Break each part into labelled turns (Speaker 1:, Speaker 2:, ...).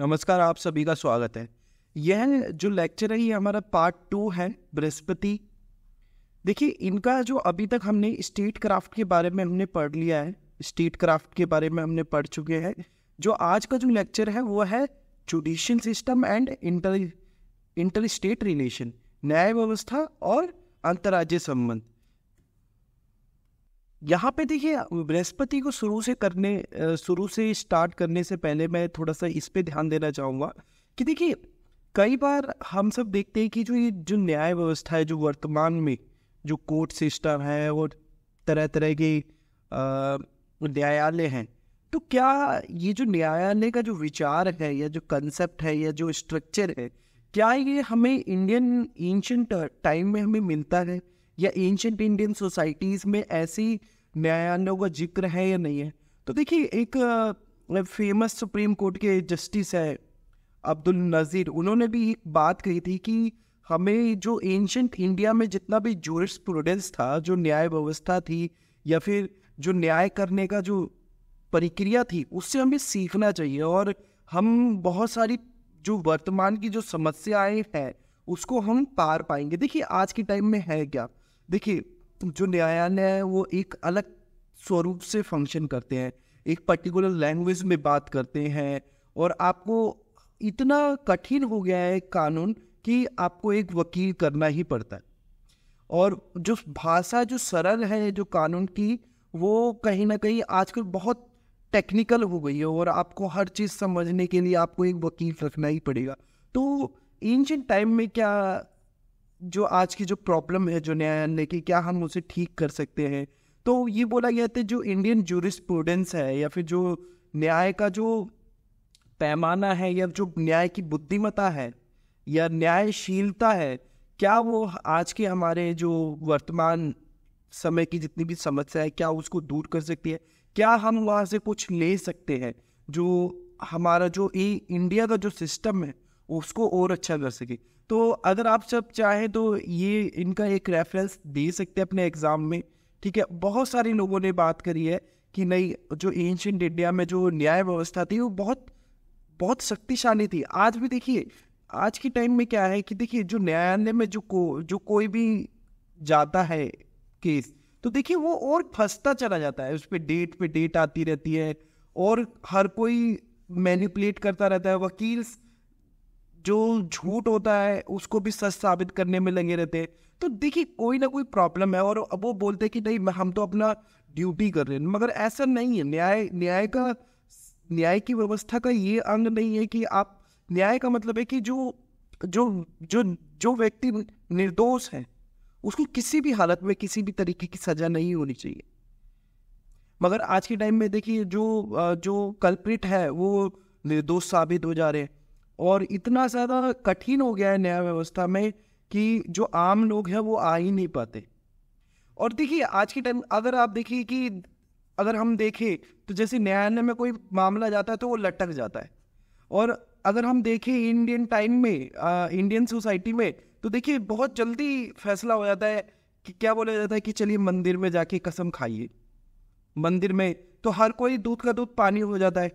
Speaker 1: नमस्कार आप सभी का स्वागत है यह जो लेक्चर है ये हमारा पार्ट टू है बृहस्पति देखिए इनका जो अभी तक हमने स्टेट क्राफ्ट के बारे में हमने पढ़ लिया है स्टेट क्राफ्ट के बारे में हमने पढ़ चुके हैं जो आज का जो लेक्चर है वो है judicial system and inter inter state relation न्याय व्यवस्था और अंतर्राज्य संबंध यहाँ पे देखिए बृहस्पति को शुरू से करने शुरू से स्टार्ट करने से पहले मैं थोड़ा सा इस पर ध्यान देना चाहूँगा कि देखिए कई बार हम सब देखते हैं कि जो ये जो न्याय व्यवस्था है जो वर्तमान में जो कोर्ट सिस्टम है और तरह तरह के न्यायालय हैं तो क्या ये जो न्यायालय का जो विचार है या जो कंसेप्ट है या जो स्ट्रक्चर है क्या ये हमें इंडियन एंशंट टाइम में हमें मिलता है या एंशंट इंडियन सोसाइटीज़ में ऐसी न्यायालयों का जिक्र है या नहीं है तो देखिए एक फेमस सुप्रीम कोर्ट के जस्टिस है अब्दुल नज़ीर उन्होंने भी एक बात कही थी कि हमें जो एंशंट इंडिया में जितना भी जोरिस प्रोडेंस था जो न्याय व्यवस्था थी या फिर जो न्याय करने का जो प्रक्रिया थी उससे हमें सीखना चाहिए और हम बहुत सारी जो वर्तमान की जो समस्याएं हैं उसको हम पार पाएंगे देखिए आज के टाइम में है क्या देखिए जो न्यायालय है वो एक अलग स्वरूप से फंक्शन करते हैं एक पर्टिकुलर लैंग्वेज में बात करते हैं और आपको इतना कठिन हो गया है कानून कि आपको एक वकील करना ही पड़ता है और जो भाषा जो सरल है जो कानून की वो कहीं ना कहीं आजकल बहुत टेक्निकल हो गई है और आपको हर चीज़ समझने के लिए आपको एक वकील रखना ही पड़ेगा तो एंशियंट टाइम में क्या जो आज की जो प्रॉब्लम है जो न्यायालय की क्या हम उसे ठीक कर सकते हैं तो ये बोला गया था जो इंडियन जूरिस्प्रूडेंस है या फिर जो न्याय का जो पैमाना है या जो न्याय की बुद्धिमता है या न्यायशीलता है क्या वो आज के हमारे जो वर्तमान समय की जितनी भी समस्या है क्या उसको दूर कर सकती है क्या हम वहाँ से कुछ ले सकते हैं जो हमारा जो ये इंडिया का जो सिस्टम है उसको और अच्छा कर सके तो अगर आप सब चाहें तो ये इनका एक रेफरेंस दे सकते हैं अपने एग्ज़ाम में ठीक है बहुत सारे लोगों ने बात करी है कि नहीं जो एंशंट इंडिया में जो न्याय व्यवस्था थी वो बहुत बहुत शक्तिशाली थी आज भी देखिए आज के टाइम में क्या है कि देखिए जो न्यायालय में जो को जो कोई भी जाता है केस तो देखिए वो और फंसता चला जाता है उस पर डेट पे डेट आती रहती है और हर कोई मैनिपुलेट करता रहता है वकील्स जो झूठ होता है उसको भी सच साबित करने में लगे रहते हैं तो देखिए कोई ना कोई प्रॉब्लम है और अब वो बोलते हैं कि नहीं हम तो अपना ड्यूटी कर रहे हैं मगर ऐसा नहीं है न्याय न्याय का न्याय की व्यवस्था का ये अंग नहीं है कि आप न्याय का मतलब है कि जो जो जो जो व्यक्ति निर्दोष है उसको किसी भी हालत में किसी भी तरीके की सजा नहीं होनी चाहिए मगर आज के टाइम में देखिए जो जो कल्प्रिट है वो निर्दोष साबित हो जा रहे हैं और इतना ज़्यादा कठिन हो गया है नया व्यवस्था में कि जो आम लोग हैं वो आ ही नहीं पाते और देखिए आज के टाइम अगर आप देखिए कि अगर हम देखें तो जैसे न्यायालय में कोई मामला जाता है तो वो लटक जाता है और अगर हम देखें इंडियन टाइम में आ, इंडियन सोसाइटी में तो देखिए बहुत जल्दी फैसला हो जाता है कि क्या बोला जाता है कि चलिए मंदिर में जाके कसम खाइए मंदिर में तो हर कोई दूध का दूध पानी हो जाता है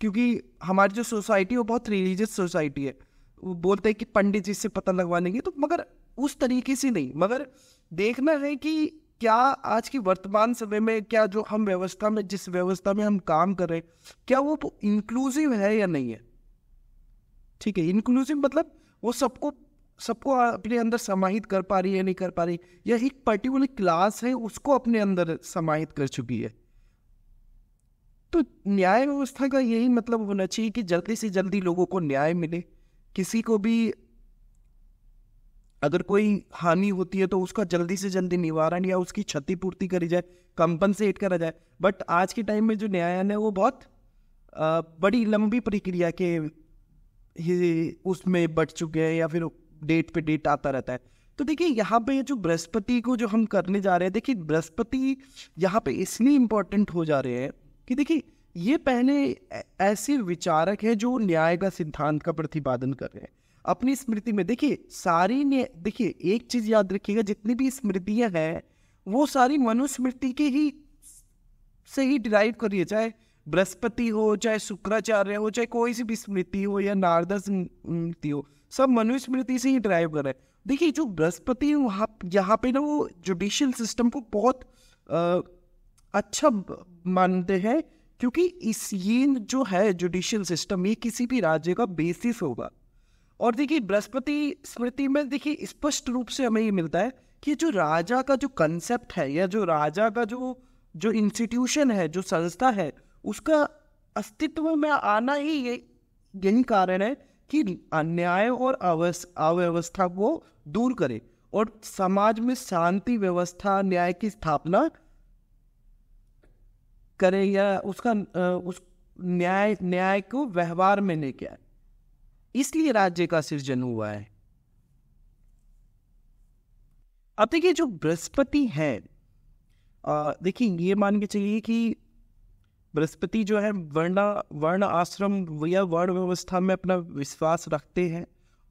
Speaker 1: क्योंकि हमारी जो सोसाइटी है वो बहुत रिलीजियस सोसाइटी है वो बोलते हैं कि पंडित जी से पता लगवा लेंगे तो मगर उस तरीके से नहीं मगर देखना है कि क्या आज की वर्तमान समय में क्या जो हम व्यवस्था में जिस व्यवस्था में हम काम कर रहे हैं क्या वो इंक्लूसिव है या नहीं है ठीक है इंक्लूसिव मतलब वो सबको सबको अपने अंदर समाहित कर पा रही है नहीं कर पा रही या एक पर्टिकुलर क्लास है उसको अपने अंदर समाहित कर चुकी है तो न्याय व्यवस्था का यही मतलब होना चाहिए कि जल्दी से जल्दी लोगों को न्याय मिले किसी को भी अगर कोई हानि होती है तो उसका जल्दी से जल्दी निवारण या उसकी क्षतिपूर्ति करी जाए कंपनसेट करा जाए बट आज के टाइम में जो न्यायालय है वो बहुत आ, बड़ी लंबी प्रक्रिया के उसमें बढ़ चुके हैं या फिर डेट पे डेट आता रहता है तो देखिए यहाँ पे जो बृहस्पति को जो हम करने जा रहे हैं देखिए बृहस्पति यहाँ पे इसलिए इम्पोर्टेंट हो जा रहे हैं कि देखिए ये पहले ऐसे विचारक हैं जो न्याय का सिद्धांत का प्रतिपादन कर रहे हैं अपनी स्मृति में देखिए सारी देखिए एक चीज याद रखिएगा जितनी भी स्मृतियां हैं वो सारी मनुस्मृति के ही से ही डिराइव करिए चाहे बृहस्पति हो चाहे शुक्राचार्य हो चाहे कोई सी भी स्मृति हो या नारदा स्मृति हो सब मनुस्मृति से ही ड्राइव कर रहे हैं देखिए जो बृहस्पति वहाँ यहाँ पे ना वो जुडिशियल सिस्टम को बहुत आ, अच्छा मानते हैं क्योंकि इस ये जो है जुडिशियल सिस्टम ये किसी भी राज्य का बेसिस होगा और देखिए बृहस्पति स्मृति में देखिए स्पष्ट रूप से हमें ये मिलता है कि जो राजा का जो कंसेप्ट है या जो राजा का जो जो इंस्टीट्यूशन है जो संस्था है उसका अस्तित्व में आना ही ये यही कारण है कि अन्याय और अव्यवस्था को दूर करे और समाज में शांति व्यवस्था न्याय की स्थापना करे या उसका उस न्याय न्याय को व्यवहार में लेके आए इसलिए राज्य का सृजन हुआ है अब देखिए जो बृहस्पति है देखिए ये मान के चलिए कि बृहस्पति जो है वर्ण वर्ण आश्रम या वर्ण व्यवस्था में अपना विश्वास रखते हैं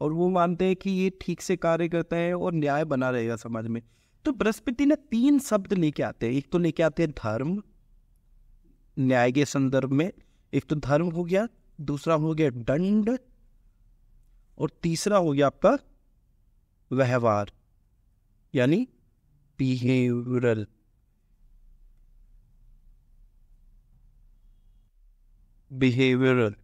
Speaker 1: और वो मानते हैं कि ये ठीक से कार्य करते हैं और न्याय बना रहेगा समाज में तो बृहस्पति ने तीन शब्द लेके आते हैं एक तो लेके आते हैं धर्म न्याय के संदर्भ में एक तो धर्म हो गया दूसरा हो गया दंड और तीसरा हो गया आपका व्यवहार यानी बिहेवियरल बिहेवियरल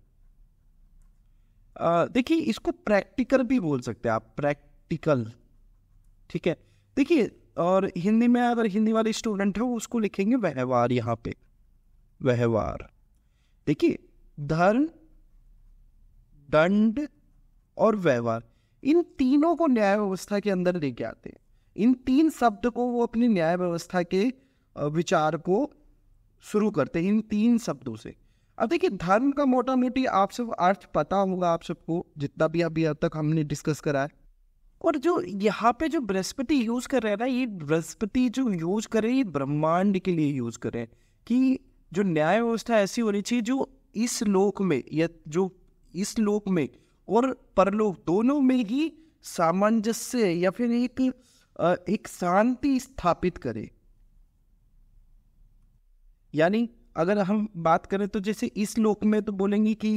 Speaker 1: देखिए इसको प्रैक्टिकल भी बोल सकते हैं आप प्रैक्टिकल ठीक है देखिए और हिंदी में अगर हिंदी वाले स्टूडेंट है वो उसको लिखेंगे व्यवहार यहाँ पे व्यवहार देखिए धर्म दंड और व्यवहार इन तीनों को न्याय व्यवस्था के अंदर लेके आते हैं इन तीन शब्द को वो अपनी न्याय व्यवस्था के विचार को शुरू करते हैं इन तीन शब्दों से अब देखिए धर्म का मोटा मोटी आप सब अर्थ पता होगा आप सबको जितना भी अभी अब तक हमने डिस्कस करा है और जो यहाँ पे जो बृहस्पति यूज कर रहे हैं ना ये बृहस्पति जो यूज कर रहे हैं ये ब्रह्मांड के लिए यूज कर रहे हैं कि जो न्याय व्यवस्था ऐसी होनी चाहिए जो इस लोक में या जो इस लोक में और परलोक दोनों में ही सामंजस्य या फिर एक एक शांति स्थापित करे यानी अगर हम बात करें तो जैसे इस लोक में तो बोलेंगे कि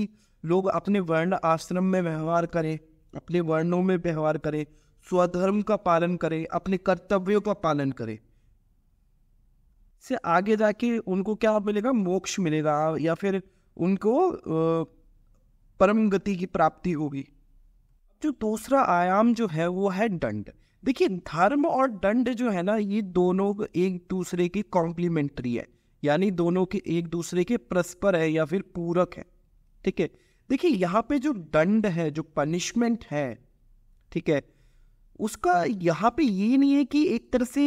Speaker 1: लोग अपने वर्ण आश्रम में व्यवहार करें अपने वर्णों में व्यवहार करें स्वधर्म का पालन करें अपने कर्तव्यों का पालन करें से आगे जाके उनको क्या मिलेगा मोक्ष मिलेगा या फिर उनको परम गति की प्राप्ति होगी जो दूसरा आयाम जो है वो है दंड देखिए धर्म और दंड जो है ना ये दोनों एक दूसरे की कॉम्प्लीमेंट्री है यानी दोनों के एक दूसरे के परस्पर है या फिर पूरक है ठीक है देखिए यहाँ पे जो दंड है जो पनिशमेंट है ठीक है उसका यहाँ पे ये नहीं है कि एक तरह से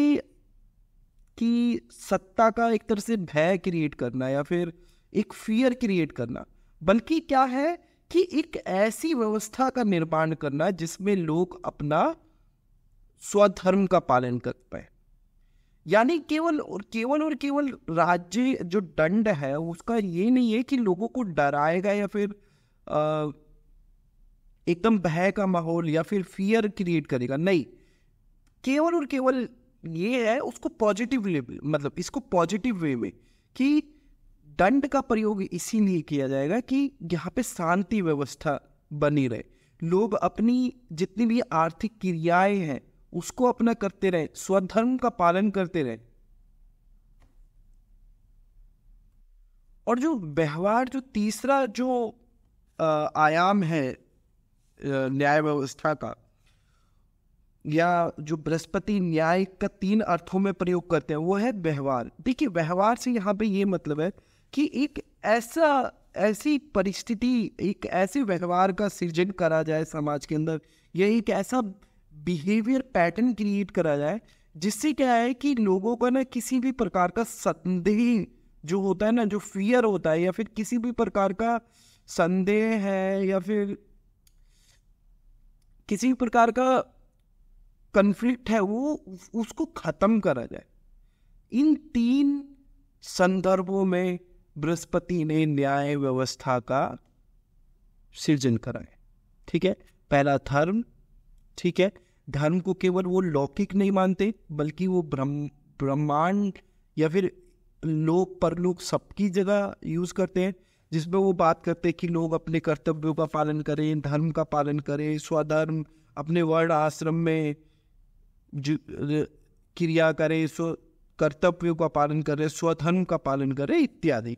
Speaker 1: कि सत्ता का एक तरह से भय क्रिएट करना या फिर एक फियर क्रिएट करना बल्कि क्या है कि एक ऐसी व्यवस्था का निर्माण करना जिसमें लोग अपना स्वधर्म का पालन कर पाए यानी केवल और केवल और केवल राज्य जो दंड है उसका ये नहीं है कि लोगों को डराएगा या फिर एकदम भय का माहौल या फिर फियर क्रिएट करेगा नहीं केवल और केवल ये है उसको पॉजिटिव मतलब इसको पॉजिटिव वे में कि दंड का प्रयोग इसीलिए किया जाएगा कि यहाँ पे शांति व्यवस्था बनी रहे लोग अपनी जितनी भी आर्थिक क्रियाएं हैं उसको अपना करते रहे स्वधर्म का पालन करते रहे और जो व्यवहार जो तीसरा जो आयाम है न्याय व्यवस्था का या जो बृहस्पति न्याय का तीन अर्थों में प्रयोग करते हैं वो है व्यवहार देखिए व्यवहार से यहाँ पे ये मतलब है कि एक ऐसा ऐसी परिस्थिति एक ऐसे व्यवहार का सृजन करा जाए समाज के अंदर या एक ऐसा बिहेवियर पैटर्न क्रिएट करा जाए जिससे क्या है कि लोगों का ना किसी भी प्रकार का संदेह जो होता है ना जो फियर होता है या फिर किसी भी प्रकार का संदेह है या फिर किसी भी प्रकार का कन्फ्लिक्ट है वो उसको ख़त्म करा जाए इन तीन संदर्भों में बृहस्पति ने न्याय व्यवस्था का सृजन करा है ठीक है पहला धर्म ठीक है धर्म को केवल वो लौकिक नहीं मानते बल्कि वो ब्रह्म ब्रह्मांड या फिर लोक परलोक सबकी जगह यूज़ करते हैं जिसमें वो बात करते हैं कि लोग अपने कर्तव्यों का पालन करें धर्म का पालन करें स्वधर्म अपने वर्ण आश्रम में क्रिया करे स्व कर्तव्यों का पालन करे स्वधर्म का पालन करे इत्यादि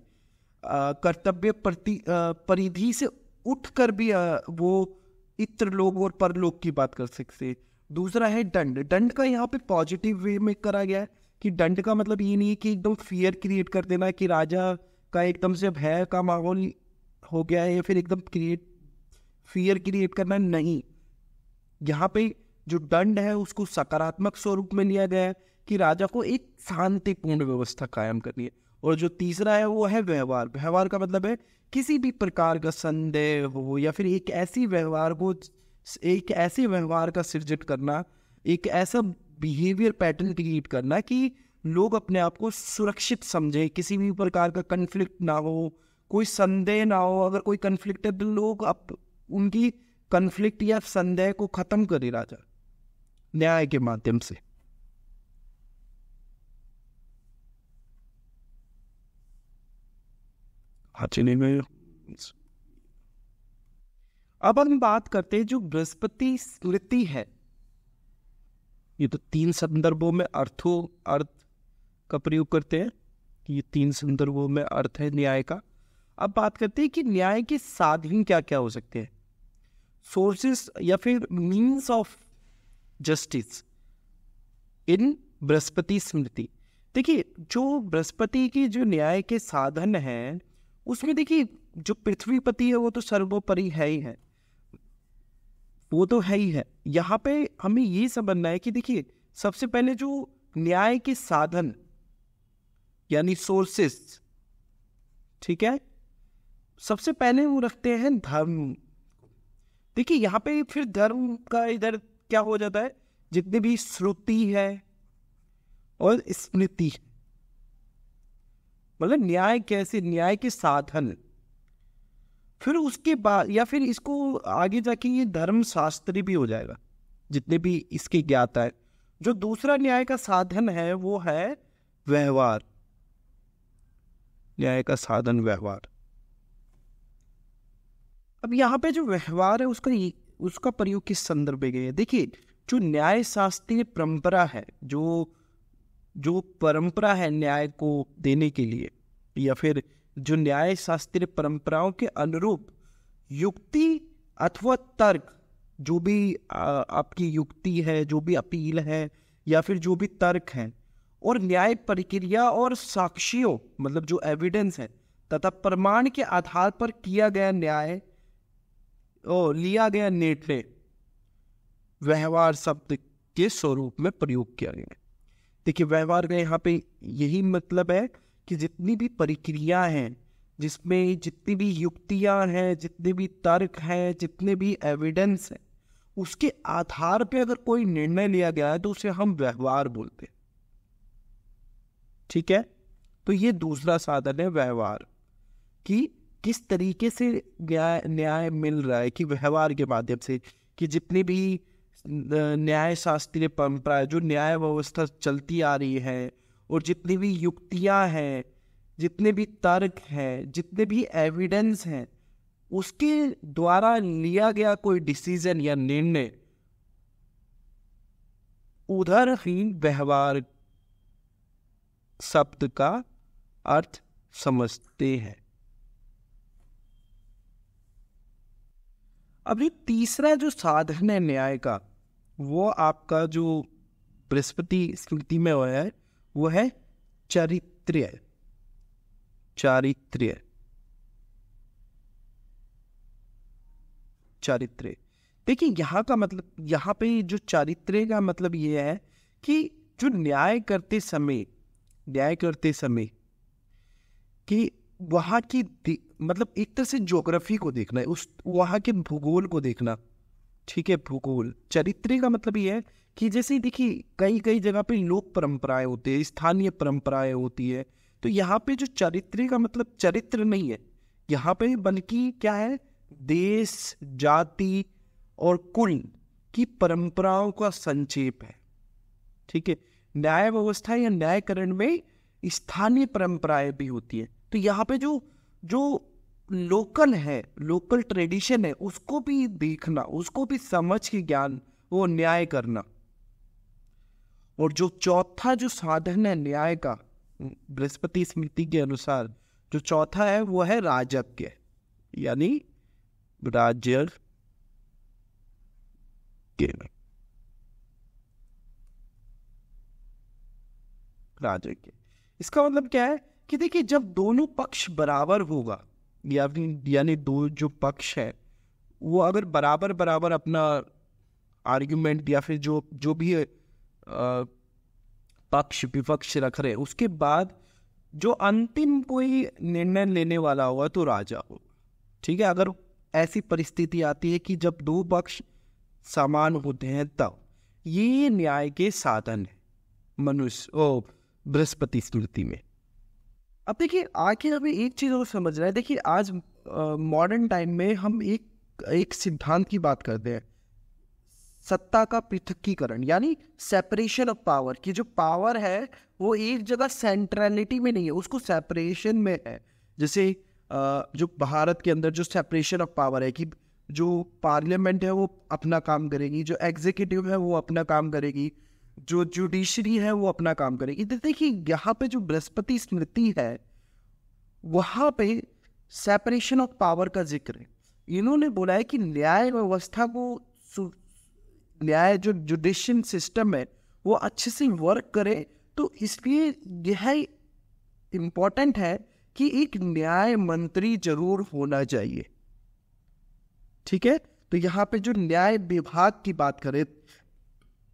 Speaker 1: कर्तव्य प्रति परिधि से उठकर भी आ, वो इत्र लोग और परलोक की बात कर सकते हैं दूसरा है दंड दंड का यहाँ पे पॉजिटिव वे में करा गया है कि दंड का मतलब ये नहीं है कि एकदम फियर क्रिएट कर देना कि राजा का एकदम से भय का माहौल हो गया है या फिर एकदम क्रिएट फियर क्रिएट करना नहीं यहाँ पे जो दंड है उसको सकारात्मक स्वरूप में लिया गया है कि राजा को एक शांतिपूर्ण व्यवस्था कायम करनी है और जो तीसरा है वो है व्यवहार व्यवहार का मतलब है किसी भी प्रकार का संदेह हो या फिर एक ऐसी व्यवहार को एक ऐसे व्यवहार का सृजित करना एक ऐसा बिहेवियर पैटर्न क्रिएट करना कि लोग अपने आप को सुरक्षित समझें किसी भी प्रकार का कन्फ्लिक्ट ना हो कोई संदेह ना हो अगर कोई कन्फ्लिक्ट है तो लोग अब उनकी कन्फ्लिक्ट या संदेह को ख़त्म करे राजा न्याय के माध्यम से अब हम बात करते हैं जो बृहस्पति स्मृति है ये तो तीन संदर्भों में अर्थो अर्थ का प्रयोग करते हैं ये तीन संदर्भों में अर्थ है न्याय का अब बात करते हैं कि न्याय के साधन क्या क्या हो सकते हैं सोर्सेस या फिर means of justice in Brihaspati Smriti देखिए जो बृहस्पति की जो न्याय के साधन हैं उसमें देखिए जो पृथ्वीपति है वो तो सर्वोपरि है ही है वो तो है ही है यहाँ पे हमें ये समझना है कि देखिए सबसे पहले जो न्याय के साधन यानी सोर्सेस ठीक है सबसे पहले वो रखते हैं धर्म देखिए यहाँ पे फिर धर्म का इधर क्या हो जाता है जितनी भी श्रुति है और स्मृति मतलब न्याय कैसे न्याय के साधन फिर उसके बाद या फिर इसको आगे जाके ये धर्मशास्त्री भी हो जाएगा जितने भी इसके ज्ञाता है जो दूसरा न्याय का साधन है वो है व्यवहार न्याय का साधन व्यवहार अब यहां पे जो व्यवहार है उसका उसका प्रयोग किस संदर्भ में गया देखिए जो न्याय शास्त्रीय परंपरा है जो जो परंपरा है न्याय को देने के लिए या फिर जो न्याय शास्त्रीय परंपराओं के अनुरूप युक्ति अथवा तर्क जो भी आपकी युक्ति है जो भी अपील है या फिर जो भी तर्क है और न्याय प्रक्रिया और साक्षियों मतलब जो एविडेंस है तथा प्रमाण के आधार पर किया गया न्याय ओ, लिया गया नेट व्यवहार शब्द के स्वरूप में प्रयोग किया गया देखिए व्यवहार का यहाँ पे यही मतलब है कि जितनी भी प्रक्रिया हैं जिसमें जितनी भी युक्तियाँ हैं जितने भी तर्क हैं जितने भी एविडेंस हैं उसके आधार पे अगर कोई निर्णय लिया गया है तो उसे हम व्यवहार बोलते हैं ठीक है तो ये दूसरा साधन है व्यवहार कि किस तरीके से न्याय न्याय मिल रहा है कि व्यवहार के माध्यम से कि जितनी भी न्याय शास्त्रीय परंपरा है जो न्याय व्यवस्था चलती आ रही है और जितनी भी युक्तियां हैं जितने भी तर्क हैं जितने भी एविडेंस हैं उसके द्वारा लिया गया कोई डिसीजन या निर्णय उधरहीन व्यवहार शब्द का अर्थ समझते हैं अभी तीसरा जो साधन है न्याय का वो आपका जो बृहस्पति स्मृति में हुआ है वो है चरित्र चारित्र चारित्र देखिए यहाँ का मतलब यहाँ पे जो चारित्र का मतलब ये है कि जो न्याय करते समय न्याय करते समय कि वहाँ की मतलब एक तरह से जोग्राफी को देखना है उस वहाँ के भूगोल को देखना ठीक है भूगोल चरित्र का मतलब ये है कि जैसे देखिए कई कई जगह पे लोक परंपराएं होती है स्थानीय परंपराएं होती है तो यहाँ पे जो चरित्र का मतलब चरित्र नहीं है यहाँ पे बल्कि क्या है देश जाति और कुल की परंपराओं का संक्षेप है ठीक है न्याय व्यवस्था या न्यायकरण में स्थानीय परंपराएं भी होती है तो यहाँ पे जो जो लोकल है लोकल ट्रेडिशन है उसको भी देखना उसको भी समझ के ज्ञान वो न्याय करना और जो चौथा जो साधन है न्याय का बृहस्पति स्मृति के अनुसार जो चौथा है वो है राजज्ञ यानी राज्य राजज्ञ इसका मतलब क्या है कि देखिए जब दोनों पक्ष बराबर होगा यानी दो जो पक्ष है वो अगर बराबर बराबर अपना आर्ग्यूमेंट या फिर जो जो भी आ, पक्ष विपक्ष रख रहे उसके बाद जो अंतिम कोई निर्णय लेने वाला होगा तो राजा होगा ठीक है अगर ऐसी परिस्थिति आती है कि जब दो पक्ष समान होते हैं तब ये न्याय के साधन है मनुष्य ओ बृहस्पति स्मृति में अब देखिए आखिर हमें एक चीज़ और रहा है देखिए आज मॉडर्न टाइम में हम एक एक सिद्धांत की बात करते हैं सत्ता का पृथकीकरण यानी सेपरेशन ऑफ पावर की जो पावर है वो एक जगह सेंट्रलिटी में नहीं है उसको सेपरेशन में है जैसे जो भारत के अंदर जो सेपरेशन ऑफ पावर है कि जो पार्लियामेंट है वो अपना काम करेगी जो एग्जीक्यूटिव है वो अपना काम करेगी जो जुडिशरी है वो अपना काम करेगी देखिए यहाँ पे जो बृहस्पति स्मृति है वहाँ पे सेपरेशन ऑफ पावर का जिक्र है इन्होंने बोला है कि न्याय व्यवस्था को न्याय जो जुडिशियल सिस्टम है वो अच्छे से वर्क करे तो इसलिए यह इम्पॉर्टेंट है कि एक न्याय मंत्री जरूर होना चाहिए ठीक है तो यहाँ पे जो न्याय विभाग की बात करें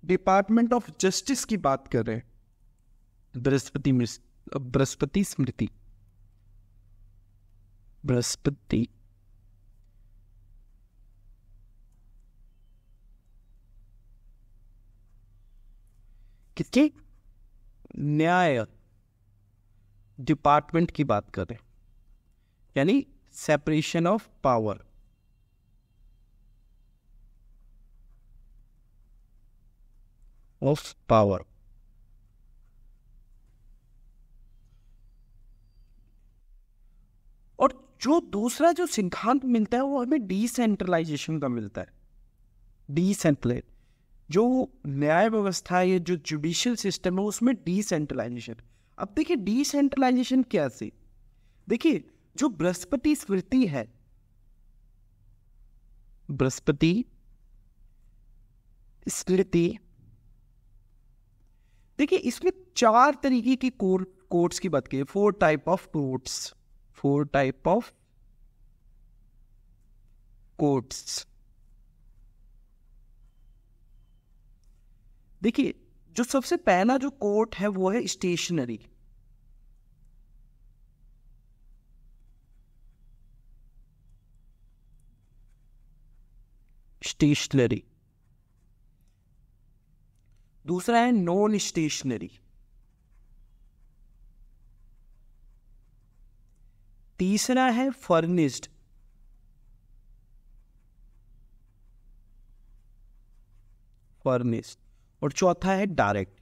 Speaker 1: डिपार्टमेंट ऑफ जस्टिस की बात कर रहे हैं बृहस्पति बृहस्पति स्मृति बृहस्पति किसकी न्याय डिपार्टमेंट की बात करें यानी separation of power of power. और जो दूसरा जो सिद्धांत मिलता है वो हमें डिसेंट्रलाइजेशन का मिलता है डिसेंट्रलाइज जो न्याय व्यवस्था है जो जुडिशियल सिस्टम है उसमें डिसेंट्रलाइजेशन अब देखिए डिसेंट्रलाइजेशन क्या से देखिए जो बृहस्पति स्मृति है बृहस्पति स्मृति देखिए इसमें चार तरीके की कोर्ट्स की बात की four type of courts four type of courts देखिए जो सबसे पहला जो कोट है वो है स्टेशनरी स्टेशनरी दूसरा है नॉन स्टेशनरी तीसरा है फर्निस्ड फर्निस्ड और चौथा है डायरेक्ट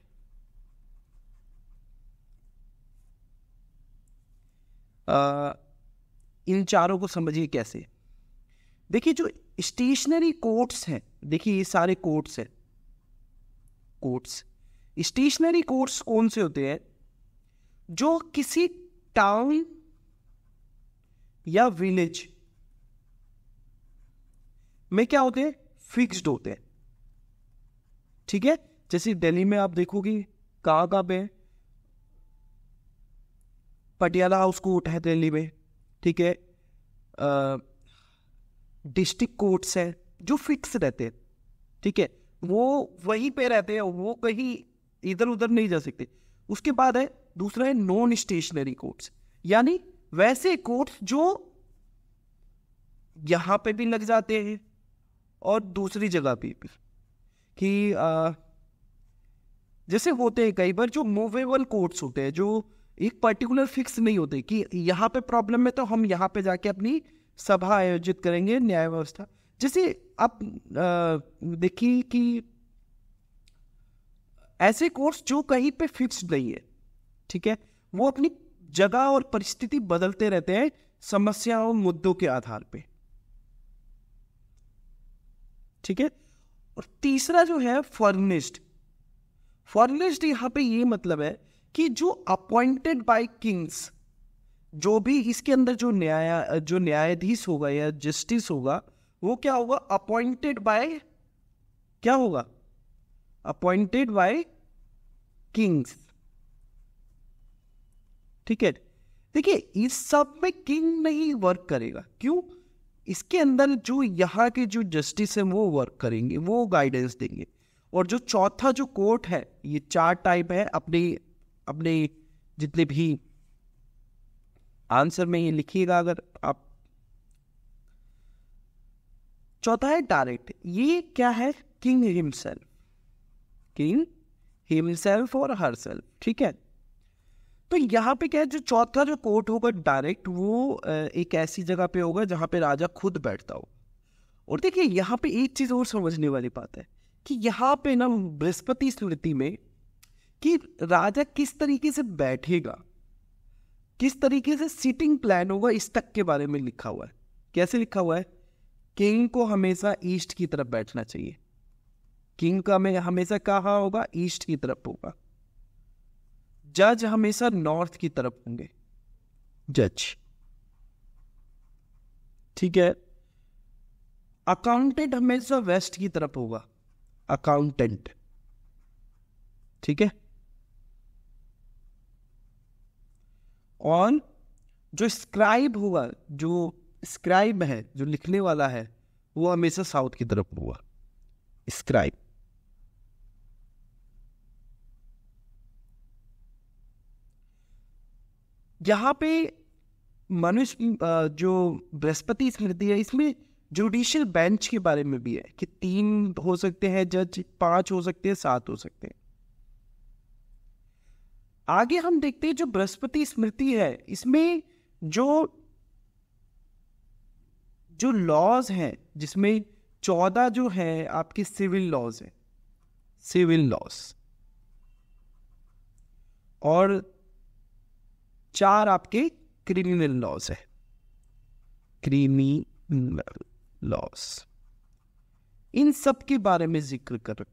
Speaker 1: इन चारों को समझिए कैसे देखिए जो स्टेशनरी कोट्स हैं देखिए ये सारे कोट्स हैं कोट्स स्टेशनरी कोट्स कौन से होते हैं जो किसी टाउन या विलेज में क्या होते हैं फिक्स्ड होते हैं ठीक है जैसे दिल्ली में आप देखोगे कहाँ कहाँ पे पटियाला हाउस कोर्ट है दिल्ली में ठीक है डिस्ट्रिक्ट कोर्ट्स हैं जो फिक्स रहते हैं ठीक है वो वहीं पे रहते हैं वो कहीं इधर उधर नहीं जा सकते उसके बाद है दूसरा है नॉन स्टेशनरी कोर्ट्स यानी वैसे कोर्ट्स जो यहाँ पे भी लग जाते हैं और दूसरी जगह पे भी कि आ, जैसे होते हैं कई बार जो मूवेबल कोर्ट्स होते हैं जो एक पर्टिकुलर फिक्स नहीं होते कि यहाँ पे प्रॉब्लम है तो हम यहाँ पे जाके अपनी सभा आयोजित करेंगे न्याय व्यवस्था जैसे आप देखिए कि ऐसे कोर्स जो कहीं पे फिक्स नहीं है ठीक है वो अपनी जगह और परिस्थिति बदलते रहते हैं समस्या और मुद्दों के आधार पे ठीक है और तीसरा जो है फर्निश्ड फर्निश्ड यहां पे ये मतलब है कि जो अपॉइंटेड बाय किंग्स जो भी इसके अंदर जो न्याय जो न्यायाधीश होगा या जस्टिस होगा वो क्या होगा अपॉइंटेड बाय क्या होगा अपॉइंटेड बाय किंग्स ठीक है देखिए इस सब में किंग नहीं वर्क करेगा क्यों इसके अंदर जो यहाँ के जो जस्टिस है वो वर्क करेंगे वो गाइडेंस देंगे और जो चौथा जो कोर्ट है ये चार टाइप है अपने अपने जितने भी आंसर में ये लिखिएगा अगर आप चौथा है डायरेक्ट ये क्या है किंग हिमसेल्फ किंग हिमसेल्फ और हरसेल्फ ठीक है तो यहाँ पे क्या है जो चौथा जो कोर्ट होगा डायरेक्ट वो एक ऐसी जगह पे होगा जहाँ पे राजा खुद बैठता हो और देखिए यहाँ पे एक चीज़ और समझने वाली बात है कि यहाँ पे ना बृहस्पति स्मृति में कि राजा किस तरीके से बैठेगा किस तरीके से सीटिंग प्लान होगा इस तक के बारे में लिखा हुआ है कैसे लिखा हुआ है किंग को हमेशा ईस्ट की तरफ बैठना चाहिए किंग का में हमेशा कहा होगा ईस्ट की तरफ होगा जज हमेशा नॉर्थ की तरफ होंगे जज ठीक है अकाउंटेंट हमेशा वेस्ट की तरफ होगा अकाउंटेंट ठीक है और जो स्क्राइब होगा जो स्क्राइब है जो लिखने वाला है वो हमेशा साउथ की तरफ हुआ स्क्राइब यहां पे मनुष्य जो बृहस्पति स्मृति है इसमें जुडिशियल बेंच के बारे में भी है कि तीन हो सकते हैं जज पांच हो सकते हैं सात हो सकते हैं आगे हम देखते हैं जो बृहस्पति स्मृति है इसमें जो जो लॉज हैं जिसमें चौदह जो है आपके सिविल लॉज है सिविल लॉज और चार आपके क्रिमिनल लॉज है क्रिमिनल लॉज इन सब के बारे में जिक्र कर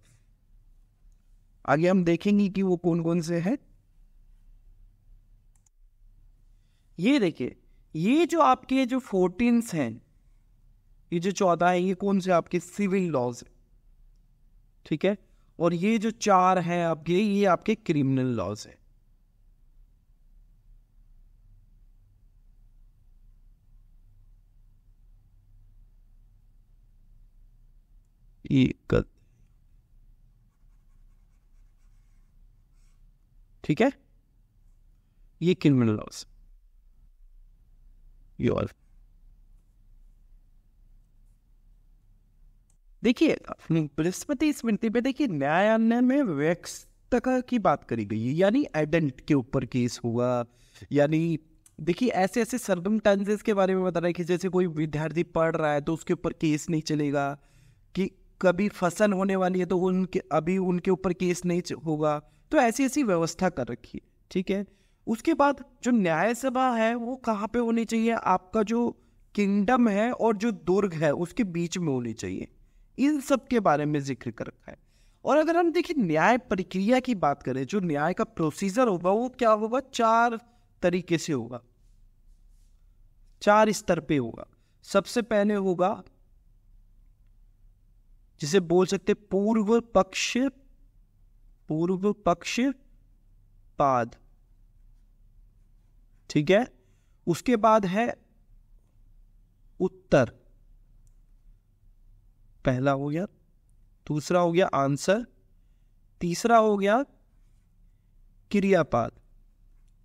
Speaker 1: आगे हम देखेंगे कि वो कौन कौन से हैं ये देखिए ये जो आपके जो फोर्टीन्स हैं ये जो चौदह है ये कौन से आपके सिविल लॉज है ठीक है और ये जो चार है आपके ये आपके क्रिमिनल लॉज है ये ठीक है ये क्रिमिनल लॉज यू देखिए बृहस्पति स्मृति पे देखिए न्यायालय में व्यक्त की बात करी गई है यानी एडेंट के ऊपर केस हुआ यानी देखिए ऐसे ऐसे सर्कमटांसेस के बारे में बता रहे हैं कि जैसे कोई विद्यार्थी पढ़ रहा है तो उसके ऊपर केस नहीं चलेगा कि कभी फसल होने वाली है तो उनके अभी उनके ऊपर केस नहीं होगा तो ऐसी ऐसी व्यवस्था कर रखी है ठीक है उसके बाद जो न्याय सभा है वो कहाँ पे होनी चाहिए आपका जो किंगडम है और जो दुर्ग है उसके बीच में होनी चाहिए इन सब के बारे में जिक्र कर रखा है और अगर हम देखिए न्याय प्रक्रिया की बात करें जो न्याय का प्रोसीजर होगा वो क्या होगा चार तरीके से होगा चार स्तर पे होगा सबसे पहले होगा जिसे बोल सकते पूर्व पक्ष पूर्व पक्ष पाद ठीक है उसके बाद है उत्तर पहला हो गया दूसरा हो गया आंसर तीसरा हो गया क्रियापाद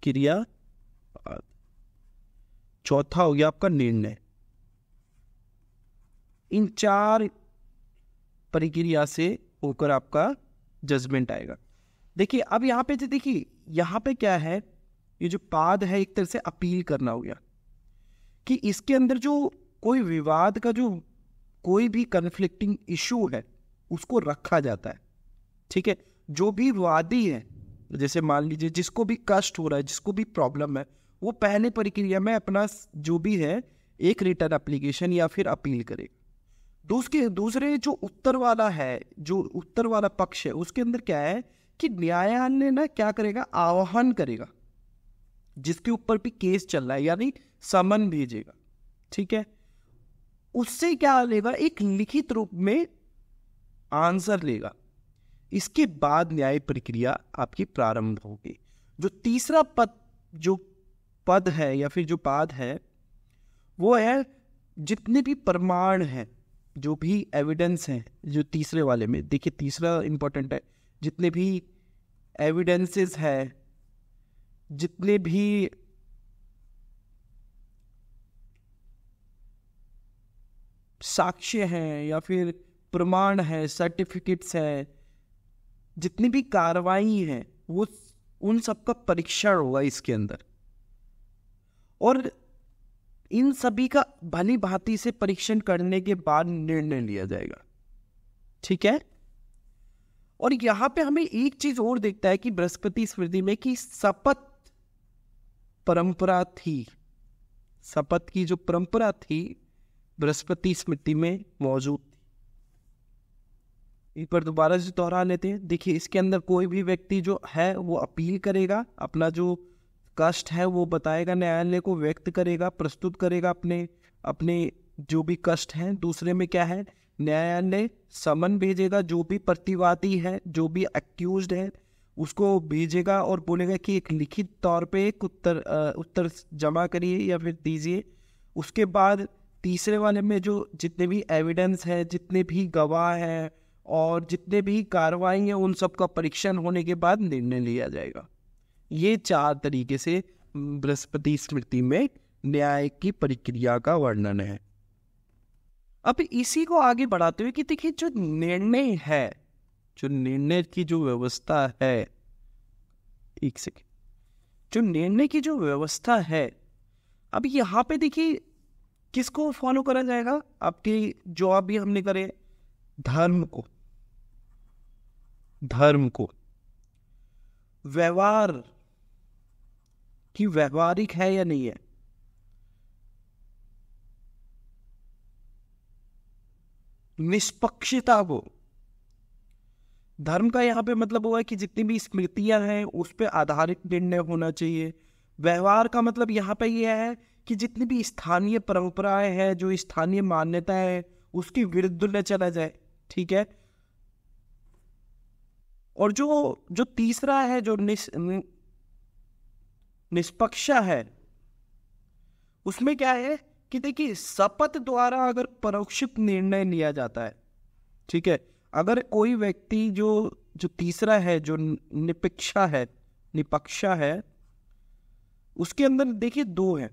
Speaker 1: क्रियापाद चौथा हो गया आपका निर्णय इन चार प्रक्रिया से होकर आपका जजमेंट आएगा देखिए अब यहां पे देखिए यहां पे क्या है ये जो पाद है एक तरह से अपील करना हो गया कि इसके अंदर जो कोई विवाद का जो कोई भी कन्फ्लिक्टिंग इशू है उसको रखा जाता है ठीक है जो भी वादी है जैसे मान लीजिए जिसको भी कष्ट हो रहा है जिसको भी प्रॉब्लम है वो पहले प्रक्रिया में अपना जो भी है एक रिटर्न एप्लीकेशन या फिर अपील करेगा दूसरे दूसरे जो उत्तर वाला है जो उत्तर वाला पक्ष है उसके अंदर क्या है कि न्यायालय ना क्या करेगा आह्वान करेगा जिसके ऊपर भी केस चल रहा है यानी समन भेजेगा ठीक है उससे क्या लेगा एक लिखित रूप में आंसर लेगा इसके बाद न्याय प्रक्रिया आपकी प्रारंभ होगी जो तीसरा पद जो पद है या फिर जो पद है वो है जितने भी प्रमाण हैं जो भी एविडेंस हैं जो तीसरे वाले में देखिए तीसरा इंपॉर्टेंट है जितने भी एविडेंसेस है जितने भी साक्ष्य हैं या फिर प्रमाण है सर्टिफिकेट्स है जितनी भी कार्रवाई है वो उन सबका परीक्षण होगा इसके अंदर और इन सभी का भली भांति से परीक्षण करने के बाद निर्णय लिया जाएगा ठीक है और यहां पे हमें एक चीज और देखता है कि बृहस्पति स्मृति में कि सपत परंपरा थी शपथ की जो परंपरा थी बृहस्पति स्मृति में मौजूद थी एक बार दोबारा से दोहरा लेते हैं देखिए इसके अंदर कोई भी व्यक्ति जो है वो अपील करेगा अपना जो कष्ट है वो बताएगा न्यायालय को व्यक्त करेगा प्रस्तुत करेगा अपने अपने जो भी कष्ट हैं दूसरे में क्या है न्यायालय समन भेजेगा जो भी प्रतिवादी है जो भी एक्यूज है उसको भेजेगा और बोलेगा कि एक लिखित तौर पे एक उत्तर आ, उत्तर जमा करिए या फिर दीजिए उसके बाद तीसरे वाले में जो जितने भी एविडेंस है जितने भी गवाह हैं और जितने भी कार्रवाई हैं उन सब का परीक्षण होने के बाद निर्णय लिया जाएगा ये चार तरीके से बृहस्पति स्मृति में न्याय की प्रक्रिया का वर्णन है अब इसी को आगे बढ़ाते हुए कि देखिए जो निर्णय है जो निर्णय की जो व्यवस्था है एक सेकेंड जो निर्णय की जो व्यवस्था है अब यहाँ पे देखिए किसको फॉलो करा जाएगा आपकी आप भी हमने करे धर्म को धर्म को व्यवहार की व्यवहारिक है या नहीं है निष्पक्षता को धर्म का यहां पे मतलब हुआ है कि जितनी भी स्मृतियां हैं उस पर आधारित निर्णय होना चाहिए व्यवहार का मतलब यहां पे यह है कि जितनी भी स्थानीय परंपराएं हैं जो स्थानीय मान्यता है उसके विरुद्ध न चला जाए ठीक है और जो जो तीसरा है जो निस, निष्पक्ष है उसमें क्या है कि देखिए शपथ द्वारा अगर परोक्षित निर्णय लिया जाता है ठीक है अगर कोई व्यक्ति जो जो तीसरा है जो निपेक्षा है निपक्षा है उसके अंदर देखिए दो है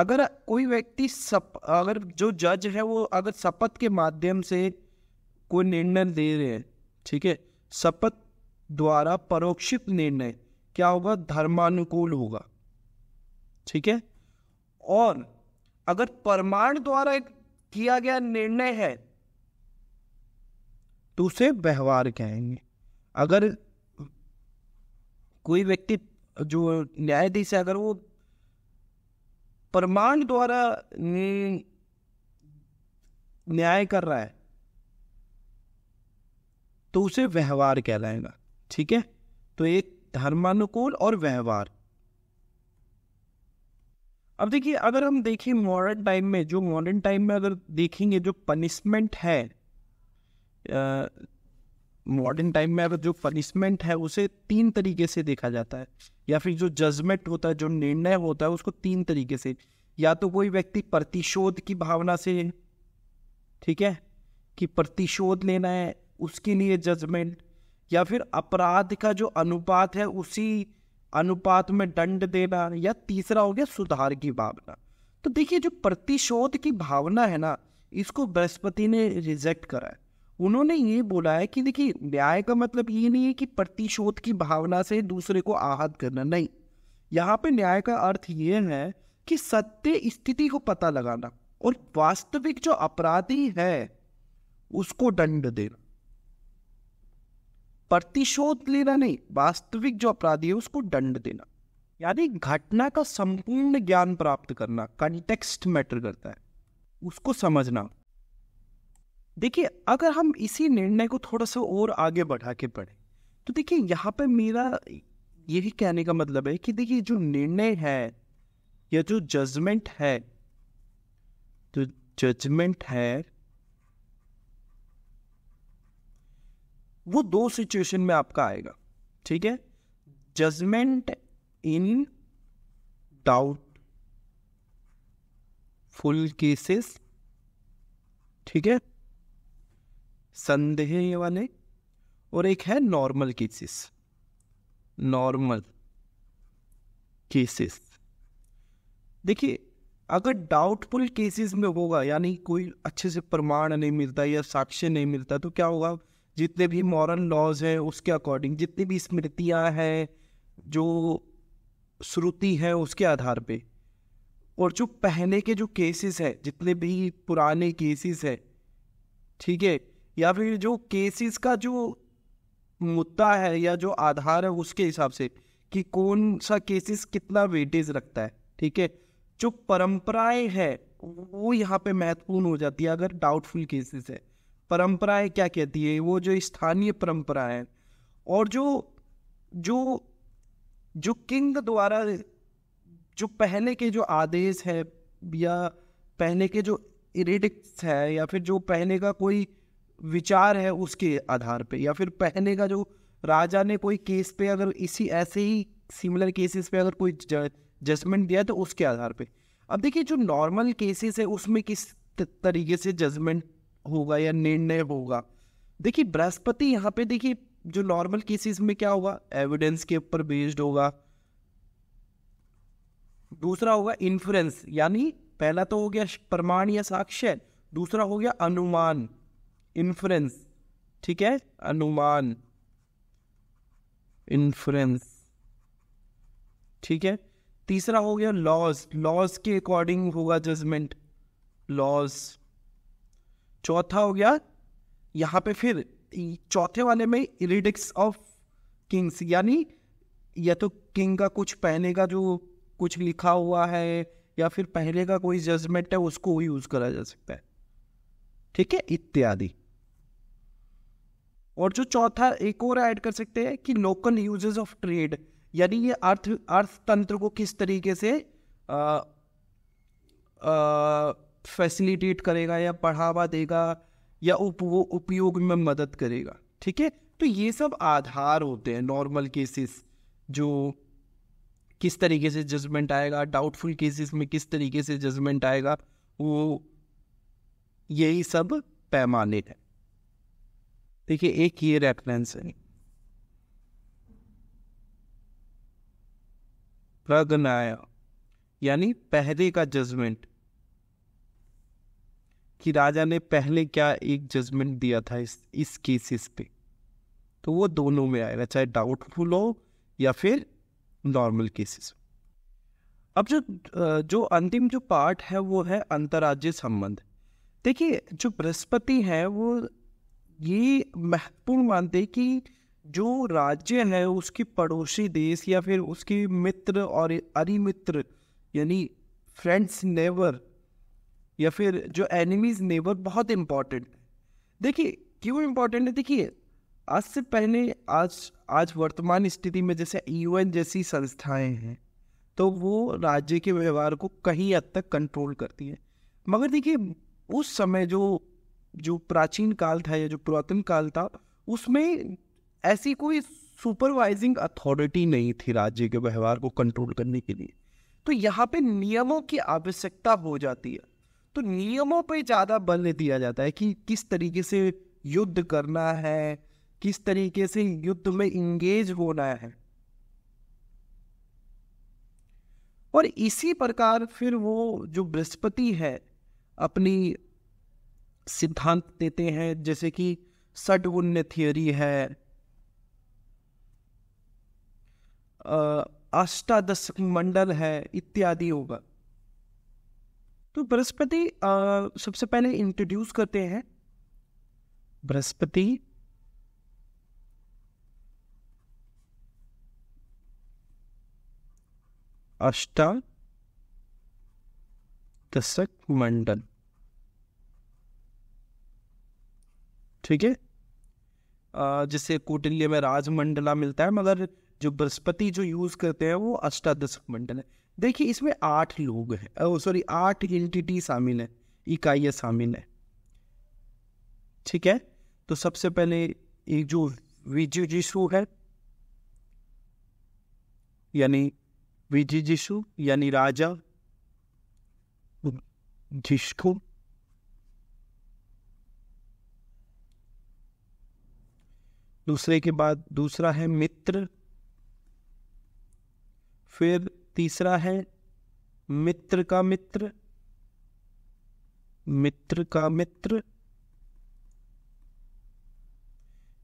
Speaker 1: अगर कोई व्यक्ति सप अगर जो जज है वो अगर शपथ के माध्यम से कोई निर्णय दे रहे हैं ठीक है शपथ द्वारा परोक्षित निर्णय क्या होगा धर्मानुकूल होगा ठीक है और अगर प्रमाण द्वारा किया गया निर्णय है तो उसे व्यवहार कहेंगे अगर कोई व्यक्ति जो न्यायाधीश है अगर वो प्रमाण द्वारा न्याय कर रहा है तो उसे व्यवहार कहलाएगा ठीक है तो एक धर्मानुकूल और व्यवहार अब देखिए अगर हम देखें मॉडर्न टाइम में जो मॉडर्न टाइम में अगर देखेंगे जो पनिशमेंट है मॉडर्न टाइम में अगर जो पनिशमेंट है उसे तीन तरीके से देखा जाता है या फिर जो जजमेंट होता है जो निर्णय होता है उसको तीन तरीके से या तो कोई व्यक्ति प्रतिशोध की भावना से ठीक है कि प्रतिशोध लेना है उसके लिए जजमेंट या फिर अपराध का जो अनुपात है उसी अनुपात में दंड देना या तीसरा हो गया सुधार की भावना तो देखिए जो प्रतिशोध की भावना है ना इसको बृहस्पति ने रिजेक्ट करा है उन्होंने ये बोला है कि देखिए न्याय का मतलब ये नहीं है कि प्रतिशोध की भावना से दूसरे को आहत करना नहीं यहाँ पे न्याय का अर्थ ये है कि सत्य स्थिति को पता लगाना और वास्तविक जो अपराधी है उसको दंड देना प्रतिशोध लेना नहीं वास्तविक जो अपराधी है उसको दंड देना यानी घटना का संपूर्ण ज्ञान प्राप्त करना कंटेक्स्ट मैटर करता है उसको समझना देखिए अगर हम इसी निर्णय को थोड़ा सा और आगे बढ़ा के पढ़ें तो देखिए यहाँ पर मेरा यही कहने का मतलब है कि देखिए जो निर्णय है या जो जजमेंट है जो जजमेंट है वो दो सिचुएशन में आपका आएगा ठीक है judgement in doubtful cases ठीक है संदेह वाले और एक है नॉर्मल केसेस नॉर्मल केसेस देखिए अगर डाउटफुल केसेस में होगा यानी कोई अच्छे से प्रमाण नहीं मिलता या साक्ष्य नहीं मिलता तो क्या होगा जितने भी मॉरल लॉज हैं उसके अकॉर्डिंग जितनी भी स्मृतियां हैं जो श्रुति है उसके आधार पे और जो पहले के जो केसेस हैं जितने भी पुराने केसेस हैं ठीक है या फिर जो केसेस का जो मुद्दा है या जो आधार है उसके हिसाब से कि कौन सा केसेस कितना वेटेज रखता है ठीक है जो परंपराएं है वो यहाँ पे महत्वपूर्ण हो जाती है अगर डाउटफुल केसेस है परंपराएं क्या कहती है वो जो स्थानीय परंपरा है और जो जो जो किंग द्वारा जो पहले के जो आदेश है या पहले के जो इरेडिक्स है या फिर जो पहले का कोई विचार है उसके आधार पे या फिर पहले का जो राजा ने कोई केस पे अगर इसी ऐसे ही सिमिलर केसेस पे अगर कोई जजमेंट दिया तो उसके आधार पे अब देखिए जो नॉर्मल केसेस है उसमें किस तरीके से जजमेंट होगा या निर्णय होगा देखिए बृहस्पति यहाँ पे देखिए जो नॉर्मल केसेस में क्या होगा एविडेंस के ऊपर बेस्ड होगा दूसरा होगा इन्फ्लुएंस यानी पहला तो हो गया प्रमाण या साक्ष्य दूसरा हो गया अनुमान इन्फ्लुएंस ठीक है अनुमान इन्फ्लुएंस ठीक है तीसरा हो गया लॉज लॉस के अकॉर्डिंग होगा जजमेंट लॉज चौथा हो गया यहां पे फिर चौथे वाले में इरिडिक्स ऑफ किंग्स यानी या तो किंग का कुछ पहले का जो कुछ लिखा हुआ है या फिर पहले का कोई जजमेंट है उसको यूज़ करा जा सकता है ठीक है इत्यादि और जो चौथा एक और ऐड कर सकते हैं कि लोकल यूजेस ऑफ ट्रेड यानी ये अर्थ अर्थतंत्र को किस तरीके से फैसिलिटेट करेगा या बढ़ावा देगा या उप वो उपयोग में मदद करेगा ठीक है तो ये सब आधार होते हैं नॉर्मल केसेस जो किस तरीके से जजमेंट आएगा डाउटफुल केसेस में किस तरीके से जजमेंट आएगा वो यही सब पैमाने हैं देखिए एक ये रेफरेंस है प्रगनाया यानी पहले का जजमेंट कि राजा ने पहले क्या एक जजमेंट दिया था इस इस केसेस पे तो वो दोनों में आएगा चाहे डाउटफुल हो या फिर नॉर्मल केसेस हो अब जो जो अंतिम जो पार्ट है वो है अंतर्राज्य संबंध देखिए जो बृहस्पति है वो ये महत्वपूर्ण मानते हैं कि जो राज्य है उसके पड़ोसी देश या फिर उसके मित्र और अरिमित्र यानी फ्रेंड्स नेवर या फिर जो एनिमीज नेबर बहुत इम्पॉर्टेंट है देखिए क्यों इम्पॉर्टेंट है देखिए आज से पहले आज आज वर्तमान स्थिति में जैसे यूएन e जैसी संस्थाएं हैं तो वो राज्य के व्यवहार को कहीं हद तक कंट्रोल करती है मगर देखिए उस समय जो जो प्राचीन काल था या जो पुरातन काल था उसमें ऐसी कोई सुपरवाइजिंग अथॉरिटी नहीं थी राज्य के व्यवहार को कंट्रोल करने के लिए तो यहाँ पे नियमों की आवश्यकता हो जाती है तो नियमों पे ज़्यादा बल दिया जाता है कि किस तरीके से युद्ध करना है किस तरीके से युद्ध में इंगेज होना है और इसी प्रकार फिर वो जो बृहस्पति है अपनी सिद्धांत देते हैं जैसे कि सडवुन्य थियोरी है अष्टादशक मंडल है इत्यादि होगा तो बृहस्पति सबसे पहले इंट्रोड्यूस करते हैं बृहस्पति अष्टा दशक मंडल ठीक है जिसे कोटिल्य में राजमंडला मिलता है मगर जो बृहस्पति जो यूज़ करते हैं वो अष्टादश मंडल है देखिए इसमें आठ लोग हैं सॉरी आठ एंटिटी शामिल है इकाइय शामिल है ठीक है तो सबसे पहले एक जो विजय जिशु है यानी विजय जिशु यानी राजा जिशु दूसरे के बाद दूसरा है मित्र फिर तीसरा है मित्र का मित्र मित्र का मित्र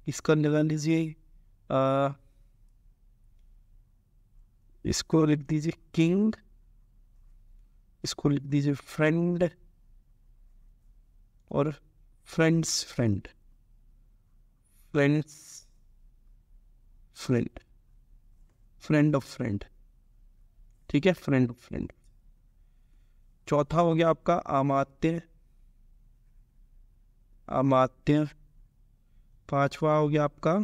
Speaker 1: इसका लगा लीजिए इसको लिख दीजिए किंग इसको लिख दीजिए फ्रेंड और friends friend friends friend friend of friend ठीक है फ्रेंड ऑफ फ्रेंड चौथा हो गया आपका आमात्य आमात्य पांचवा हो गया आपका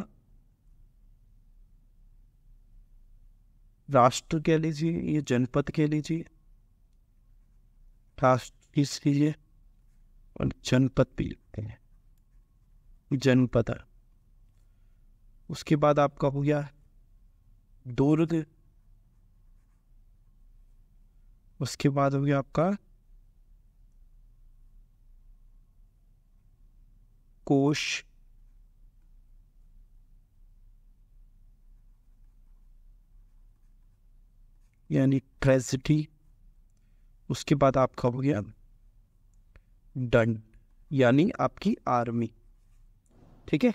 Speaker 1: राष्ट्र कह लीजिए ये जनपद कह लीजिए राष्ट्र लीजिए और जनपद भी लिखते हैं जनपद उसके बाद आपका हो गया दुर्ग उसके बाद हो गया आपका कोश यानी ट्रेजिटी उसके बाद आपका हो गया डन यानी आपकी आर्मी ठीक है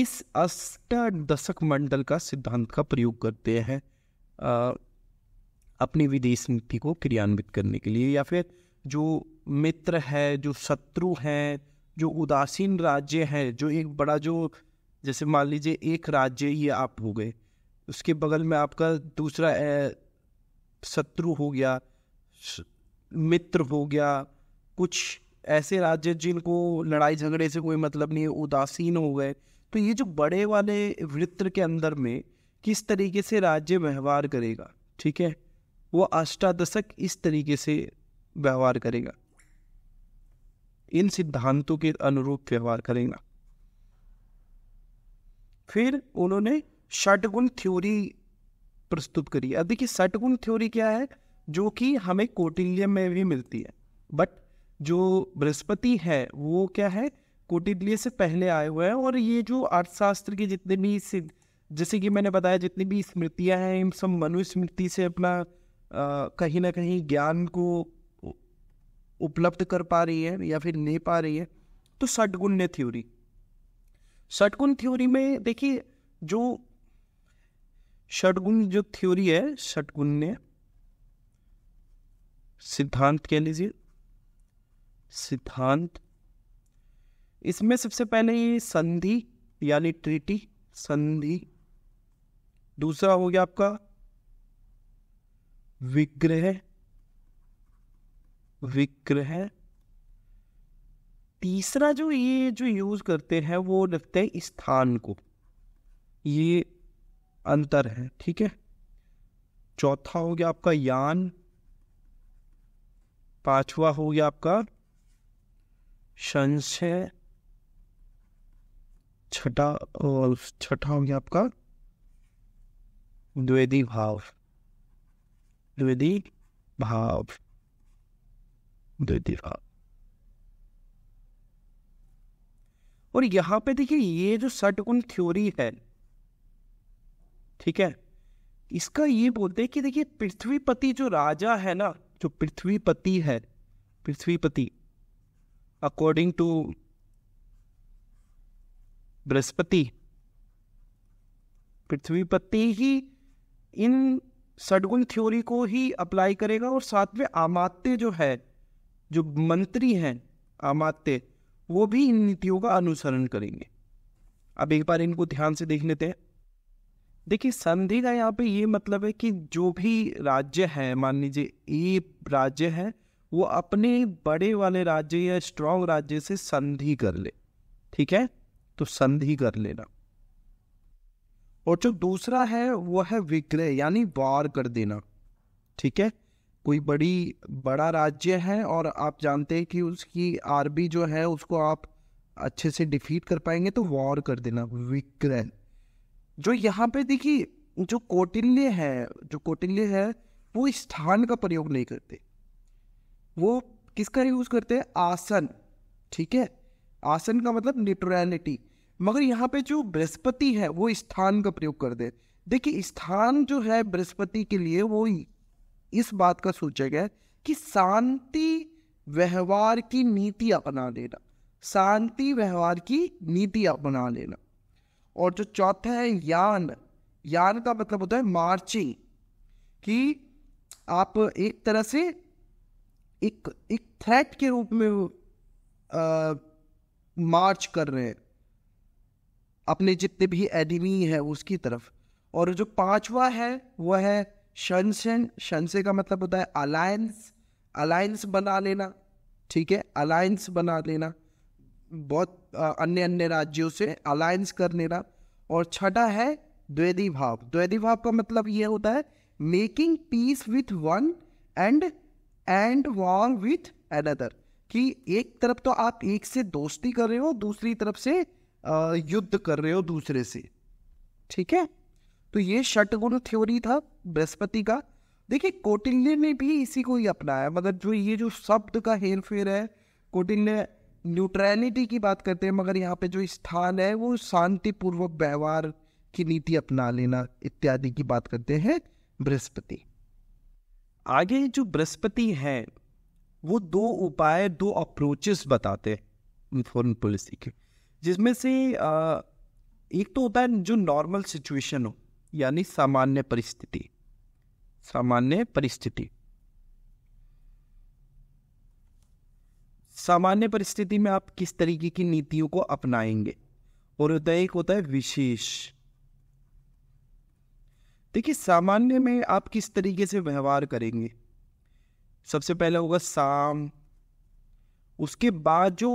Speaker 1: इस अष्ट दशक मंडल का सिद्धांत का प्रयोग करते हैं अपनी विदेश नीति को क्रियान्वित करने के लिए या फिर जो मित्र है जो शत्रु हैं जो उदासीन राज्य हैं जो एक बड़ा जो जैसे मान लीजिए एक राज्य ये आप हो गए उसके बगल में आपका दूसरा शत्रु हो गया मित्र हो गया कुछ ऐसे राज्य जिनको लड़ाई झगड़े से कोई मतलब नहीं है उदासीन हो गए तो ये जो बड़े वाले वृत्र के अंदर में किस तरीके से राज्य व्यवहार करेगा ठीक है वो अष्टादशक इस तरीके से व्यवहार करेगा इन सिद्धांतों के अनुरूप व्यवहार करेगा फिर उन्होंने षटगुण थ्योरी प्रस्तुत करी अब देखिए षटगुण थ्योरी क्या है जो कि हमें कोटिल्य में भी मिलती है बट जो बृहस्पति है वो क्या है दिल्ली से पहले आए हुए हैं और ये जो अर्थशास्त्र के जितने भी जैसे कि मैंने बताया जितनी भी स्मृतियाँ हैं इन सब मनुस्मृति से अपना कहीं ना कहीं ज्ञान को उपलब्ध कर पा रही है या फिर ले पा रही है तो षटगुण्य थ्योरी षटगुण थ्योरी में देखिए जो षटगुण जो थ्योरी है षटगुण्य सिद्धांत कह लीजिए सिद्धांत इसमें सबसे पहले ये संधि यानी ट्रीटी संधि दूसरा हो गया आपका विग्रह विग्रह तीसरा जो ये जो यूज करते हैं वो लगते हैं स्थान को ये अंतर है ठीक है चौथा हो गया आपका यान पांचवा हो गया आपका संशय छठा और छठा हो गया आपका द्वेदी भाव द्वेदी भाव द्वेदी भाव और यहाँ पे देखिए ये जो सटगुण थ्योरी है ठीक है इसका ये बोलते हैं कि देखिए पृथ्वीपति जो राजा है ना जो पृथ्वीपति है पृथ्वीपति अकॉर्डिंग टू बृहस्पति पृथ्वीपति ही इन सडगुण थ्योरी को ही अप्लाई करेगा और साथ में आमात्य जो है जो मंत्री हैं आमात्य वो भी इन नीतियों का अनुसरण करेंगे अब एक बार इनको ध्यान से देख लेते हैं देखिए संधि का यहाँ पे ये मतलब है कि जो भी राज्य है मान लीजिए ए राज्य है वो अपने बड़े वाले राज्य या स्ट्रांग राज्य से संधि कर ले ठीक है तो संधि कर लेना और जो दूसरा है वो है विग्रह यानी वार कर देना ठीक है कोई बड़ी बड़ा राज्य है और आप जानते हैं कि उसकी आरबी जो है उसको आप अच्छे से डिफीट कर पाएंगे तो वॉर कर देना विक्रह जो यहाँ पे देखिए जो कौटिल्य है जो कौटिल्य है वो स्थान का प्रयोग नहीं करते वो किसका यूज करते हैं आसन ठीक है आसन का मतलब न्यूट्रैलिटी मगर यहाँ पे जो बृहस्पति है वो स्थान का प्रयोग कर दे देखिए स्थान जो है बृहस्पति के लिए वो इस बात का सोचा गया कि शांति व्यवहार की नीति अपना लेना शांति व्यवहार की नीति अपना लेना और जो चौथा है यान यान का मतलब होता है मार्चिंग कि आप एक तरह से एक एक थ्रेट के रूप में आ, मार्च कर रहे हैं अपने जितने भी एनिमी है उसकी तरफ और जो पांचवा है वह है शनसेन शनसे का मतलब होता है अलायंस अलायंस बना लेना ठीक है अलायंस बना लेना बहुत अन्य अन्य राज्यों से अलायंस कर लेना और छठा है द्वैधी भाव द्वैधी भाव का मतलब यह होता है making peace with one and and wrong with another कि एक तरफ तो आप एक से दोस्ती कर रहे हो दूसरी तरफ से युद्ध कर रहे हो दूसरे से ठीक है तो ये षटगुण थ्योरी था बृहस्पति का देखिए कोटिल्य ने भी इसी को ही अपनाया मगर जो ये जो शब्द का हेर फेर है कोटिल्य न्यूट्रैलिटी की बात करते हैं मगर यहाँ पे जो स्थान है वो शांतिपूर्वक व्यवहार की नीति अपना लेना इत्यादि की बात करते हैं बृहस्पति आगे जो बृहस्पति हैं वो दो उपाय दो अप्रोचेस बताते हैं फॉरन पॉलिसी के जिसमें से एक तो होता है जो नॉर्मल सिचुएशन हो यानी सामान्य परिस्थिति सामान्य परिस्थिति सामान्य परिस्थिति में आप किस तरीके की नीतियों को अपनाएंगे और होता एक होता है विशेष देखिए सामान्य में आप किस तरीके से व्यवहार करेंगे सबसे पहले होगा शाम उसके बाद जो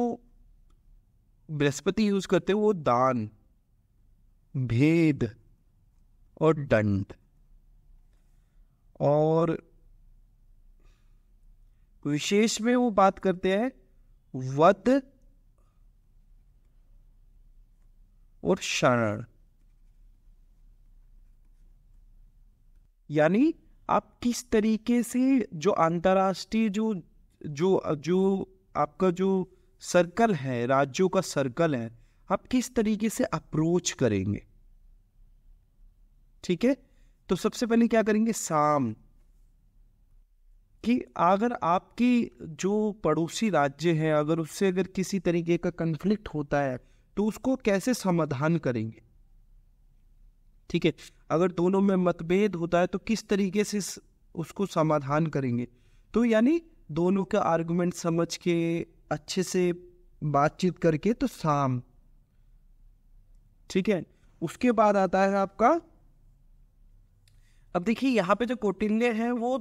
Speaker 1: बृहस्पति यूज़ करते हैं वो दान भेद और दंड और विशेष में वो बात करते हैं वध और शरण यानी आप किस तरीके से जो अंतर्राष्ट्रीय जो जो जो आपका जो सर्कल है राज्यों का सर्कल है आप किस तरीके से अप्रोच करेंगे ठीक है तो सबसे पहले क्या करेंगे साम कि अगर आपकी जो पड़ोसी राज्य है अगर उससे अगर किसी तरीके का कंफ्लिक्ट होता है तो उसको कैसे समाधान करेंगे ठीक है अगर दोनों में मतभेद होता है तो किस तरीके से उसको समाधान करेंगे तो यानी दोनों का आर्गुमेंट समझ के अच्छे से बातचीत करके तो साम ठीक है उसके बाद आता है आपका अब देखिए यहाँ पे जो कौटिल्य है वो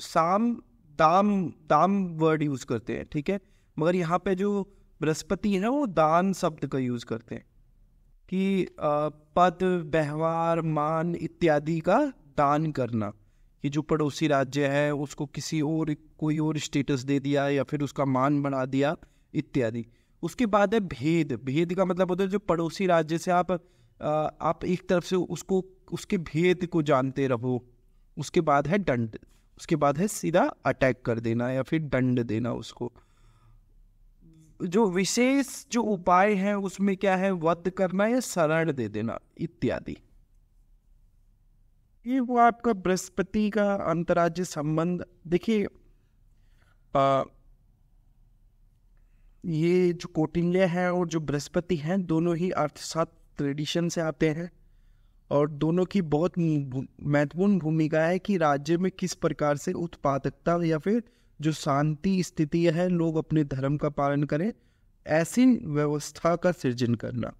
Speaker 1: साम दाम दाम वर्ड यूज करते हैं ठीक है मगर यहाँ पे जो बृहस्पति है वो दान शब्द का यूज करते हैं कि पद व्यवहार मान इत्यादि का दान करना कि जो पड़ोसी राज्य है उसको किसी और कोई और स्टेटस दे दिया या फिर उसका मान बढ़ा दिया इत्यादि उसके बाद है भेद भेद का मतलब होता है जो पड़ोसी राज्य से आप आप एक तरफ से उसको उसके भेद को जानते रहो उसके बाद है दंड उसके बाद है सीधा अटैक कर देना या फिर दंड देना उसको जो विशेष जो उपाय है उसमें क्या है वध करना या शरण दे देना इत्यादि ये वो आपका बृहस्पति का अंतरराज्य संबंध देखिए ये जो कौटिल्य है और जो बृहस्पति हैं दोनों ही अर्थशास्त्र ट्रेडिशन से आते हैं और दोनों की बहुत महत्वपूर्ण भूमिका है कि राज्य में किस प्रकार से उत्पादकता या फिर जो शांति स्थिति है लोग अपने धर्म का पालन करें ऐसी व्यवस्था का सृजन करना